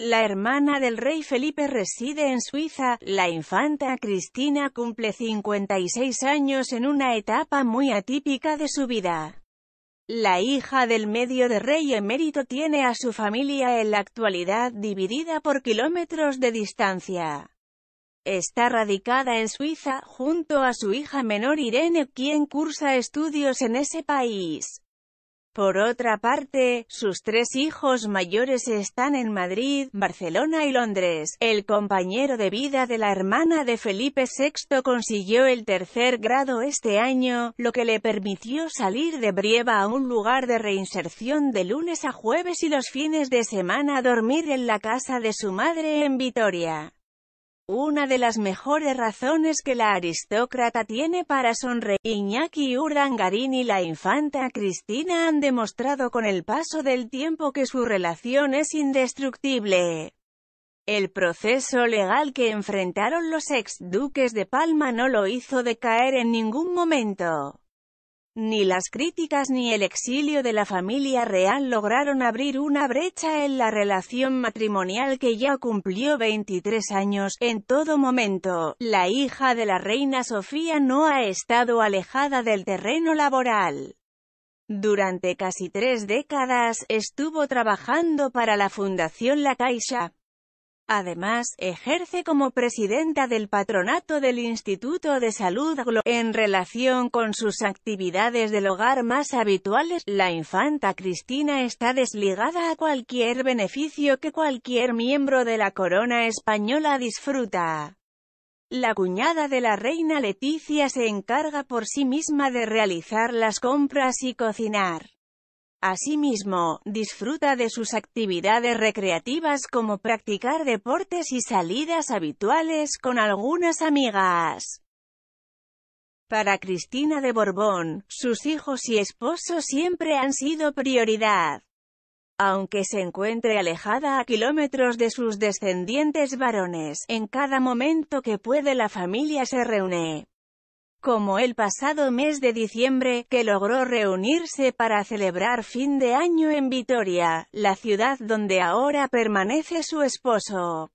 La hermana del rey Felipe reside en Suiza, la infanta Cristina cumple 56 años en una etapa muy atípica de su vida. La hija del medio de rey emérito tiene a su familia en la actualidad dividida por kilómetros de distancia. Está radicada en Suiza, junto a su hija menor Irene quien cursa estudios en ese país. Por otra parte, sus tres hijos mayores están en Madrid, Barcelona y Londres. El compañero de vida de la hermana de Felipe VI consiguió el tercer grado este año, lo que le permitió salir de Brieva a un lugar de reinserción de lunes a jueves y los fines de semana a dormir en la casa de su madre en Vitoria. Una de las mejores razones que la aristócrata tiene para sonreír, Iñaki Urdangarín y la infanta Cristina han demostrado con el paso del tiempo que su relación es indestructible. El proceso legal que enfrentaron los ex duques de Palma no lo hizo decaer en ningún momento. Ni las críticas ni el exilio de la familia real lograron abrir una brecha en la relación matrimonial que ya cumplió 23 años. En todo momento, la hija de la reina Sofía no ha estado alejada del terreno laboral. Durante casi tres décadas, estuvo trabajando para la Fundación La Caixa, Además, ejerce como presidenta del patronato del Instituto de Salud en relación con sus actividades del hogar más habituales. La infanta Cristina está desligada a cualquier beneficio que cualquier miembro de la corona española disfruta. La cuñada de la reina Leticia se encarga por sí misma de realizar las compras y cocinar. Asimismo, disfruta de sus actividades recreativas como practicar deportes y salidas habituales con algunas amigas. Para Cristina de Borbón, sus hijos y esposo siempre han sido prioridad. Aunque se encuentre alejada a kilómetros de sus descendientes varones, en cada momento que puede la familia se reúne como el pasado mes de diciembre, que logró reunirse para celebrar fin de año en Vitoria, la ciudad donde ahora permanece su esposo.